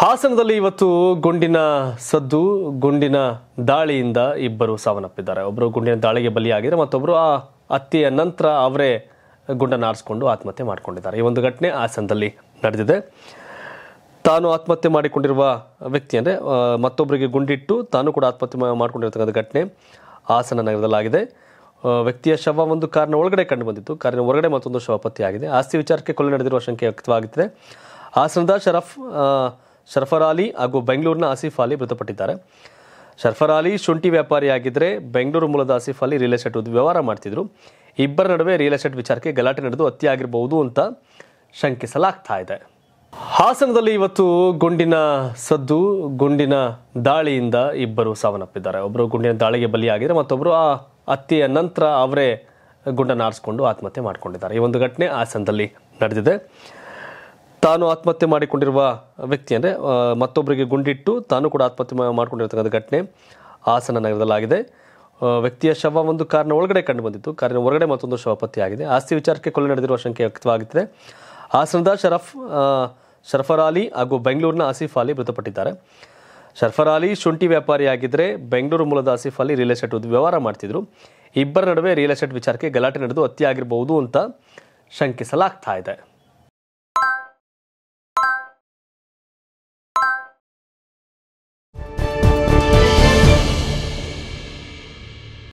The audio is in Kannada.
ಹಾಸನದಲ್ಲಿ ಇವತ್ತು ಗುಂಡಿನ ಸದ್ದು ಗುಂಡಿನ ದಾಳಿಯಿಂದ ಇಬ್ಬರು ಸಾವನ್ನಪ್ಪಿದ್ದಾರೆ ಒಬ್ಬರು ಗುಂಡಿನ ದಾಳಿಗೆ ಬಲಿಯಾಗಿದೆ ಮತ್ತೊಬ್ಬರು ಆ ಹತ್ಯೆಯ ನಂತರ ಅವರೇ ಗುಂಡನ್ನು ಆರಿಸಿಕೊಂಡು ಆತ್ಮಹತ್ಯೆ ಮಾಡಿಕೊಂಡಿದ್ದಾರೆ ಈ ಒಂದು ಘಟನೆ ಹಾಸನದಲ್ಲಿ ನಡೆದಿದೆ ತಾನು ಆತ್ಮಹತ್ಯೆ ಮಾಡಿಕೊಂಡಿರುವ ವ್ಯಕ್ತಿ ಅಂದರೆ ಮತ್ತೊಬ್ಬರಿಗೆ ಗುಂಡಿಟ್ಟು ತಾನು ಕೂಡ ಆತ್ಮಹತ್ಯೆ ಮಾಡಿಕೊಂಡಿರತಕ್ಕಂಥ ಘಟನೆ ಹಾಸನ ನಗರದಲ್ಲಾಗಿದೆ ವ್ಯಕ್ತಿಯ ಶವ ಒಂದು ಕಾರಿನ ಒಳಗಡೆ ಕಂಡು ಬಂದಿತ್ತು ಕಾರಿನ ಹೊರಗಡೆ ಮತ್ತೊಂದು ಶವ ಪತ್ತೆಯಾಗಿದೆ ಆಸ್ತಿ ವಿಚಾರಕ್ಕೆ ಕೊಲೆ ನಡೆದಿರುವ ಶಂಕೆ ವ್ಯಕ್ತವಾಗುತ್ತದೆ ಹಾಸನದ ಶರಫ್ ಶರ್ಫರ್ ಅಲಿ ಹಾಗೂ ಬೆಂಗಳೂರಿನ ಆಸಿಫ್ ಅಲಿ ಮೃತಪಟ್ಟಿದ್ದಾರೆ ಶರ್ಫರ್ ಅಲಿ ಶುಂಠಿ ವ್ಯಾಪಾರಿಯಾಗಿದ್ದರೆ ಬೆಂಗಳೂರು ಮೂಲದ ಆಸಿಫ್ ಅಲಿ ರಿಯಲ್ ಎಸ್ಟೇಟ್ ವ್ಯವಹಾರ ಮಾಡ್ತಿದ್ರು ಇಬ್ಬರ ನಡುವೆ ರಿಯಲ್ ಎಸ್ಟೇಟ್ ವಿಚಾರಕ್ಕೆ ಗಲಾಟೆ ನಡೆದು ಆಗಿರಬಹುದು ಅಂತ ಶಂಕಿಸಲಾಗ್ತಾ ಇದೆ ಹಾಸನದಲ್ಲಿ ಇವತ್ತು ಗುಂಡಿನ ಸದ್ದು ಗುಂಡಿನ ದಾಳಿಯಿಂದ ಇಬ್ಬರು ಸಾವನ್ನಪ್ಪಿದ್ದಾರೆ ಒಬ್ಬರು ಗುಂಡಿನ ದಾಳಿಗೆ ಬಲಿಯಾಗಿದ್ದಾರೆ ಮತ್ತೊಬ್ಬರು ಆ ಹತ್ಯೆಯ ನಂತರ ಅವರೇ ಗುಂಡನ್ನು ಆರಿಸಿಕೊಂಡು ಆತ್ಮಹತ್ಯೆ ಮಾಡಿಕೊಂಡಿದ್ದಾರೆ ಈ ಒಂದು ಘಟನೆ ಹಾಸನದಲ್ಲಿ ನಡೆದಿದೆ ತಾನು ಆತ್ಮಹತ್ಯೆ ಮಾಡಿಕೊಂಡಿರುವ ವ್ಯಕ್ತಿ ಅಂದರೆ ಮತ್ತೊಬ್ಬರಿಗೆ ಗುಂಡಿಟ್ಟು ತಾನು ಕೂಡ ಆತ್ಮಹತ್ಯೆ ಮಾಡಿಕೊಂಡಿರ್ತಕ್ಕಂಥ ಘಟನೆ ಹಾಸನ ನಗರದಲ್ಲಾಗಿದೆ ವ್ಯಕ್ತಿಯ ಶವ ಒಂದು ಕಾರಿನ ಒಳಗಡೆ ಕಂಡು ಬಂದಿತ್ತು ಕಾರಿನ ಹೊರಗಡೆ ಮತ್ತೊಂದು ಶವ ಪತ್ತೆಯಾಗಿದೆ ಆಸ್ತಿ ವಿಚಾರಕ್ಕೆ ಕೊಲೆ ನಡೆದಿರುವ ಶಂಕೆ ವ್ಯಕ್ತವಾಗುತ್ತಿದೆ ಹಾಸನದ ಶರಫ್ ಶರ್ಫರ್ ಅಲಿ ಹಾಗೂ ಬೆಂಗಳೂರಿನ ಆಸಿಫ್ ಅಲಿ ಮೃತಪಟ್ಟಿದ್ದಾರೆ ಶರ್ಫರ್ ಅಲಿ ಶುಂಠಿ ವ್ಯಾಪಾರಿಯಾಗಿದ್ದರೆ ಬೆಂಗಳೂರು ಮೂಲದ ಆಸಿಫ್ ಅಲಿ ರಿಯಲ್ ಎಸ್ಟೇಟ್ ವ್ಯವಹಾರ ಮಾಡ್ತಿದ್ರು ಇಬ್ಬರ ನಡುವೆ ರಿಯಲ್ ಎಸ್ಟೇಟ್ ವಿಚಾರಕ್ಕೆ ಗಲಾಟೆ ನಡೆದು ಹತ್ಯೆ ಆಗಿರಬಹುದು ಅಂತ ಶಂಕಿಸಲಾಗ್ತಾ ಇದೆ